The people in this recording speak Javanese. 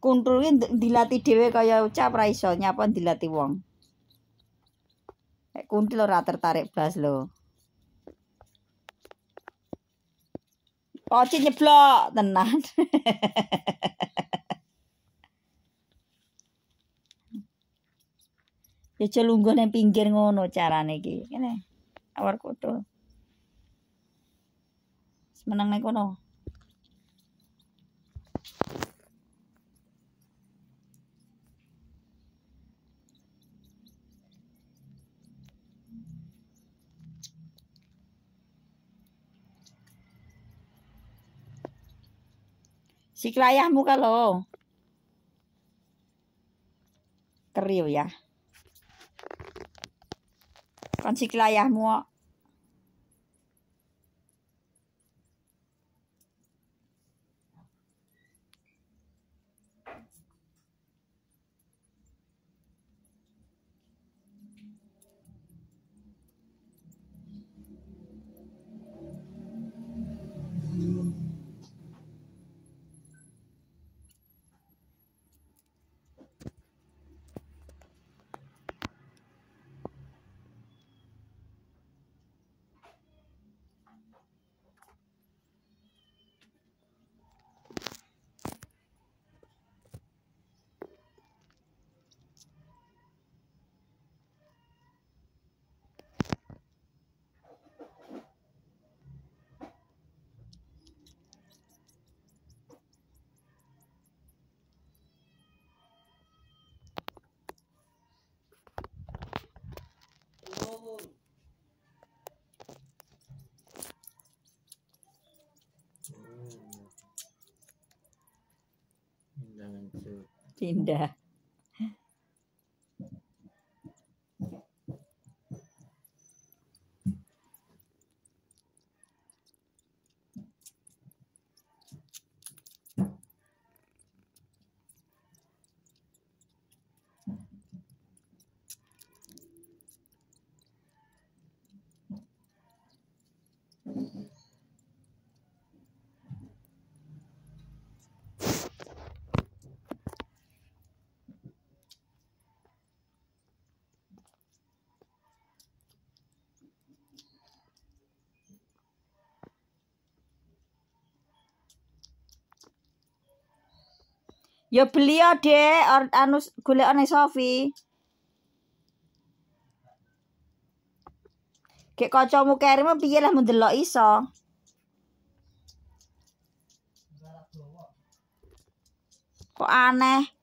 kontrol iki dilatih dhewe kaya ucap ra iso nyapon dilatih wong. Nek kuntil ora tertarik blas lho. Oci nyeplok tenan. ya celunggu pinggir ngono cara nih gini awar kutu semenang nih kono muka kalau keriu ya. Kan Kon siklayahmu fourteen deaths. Ya beli ya deh, or, anus ane Sofi. Kek kocok muka erima biar lah mendelok iso. Kok aneh.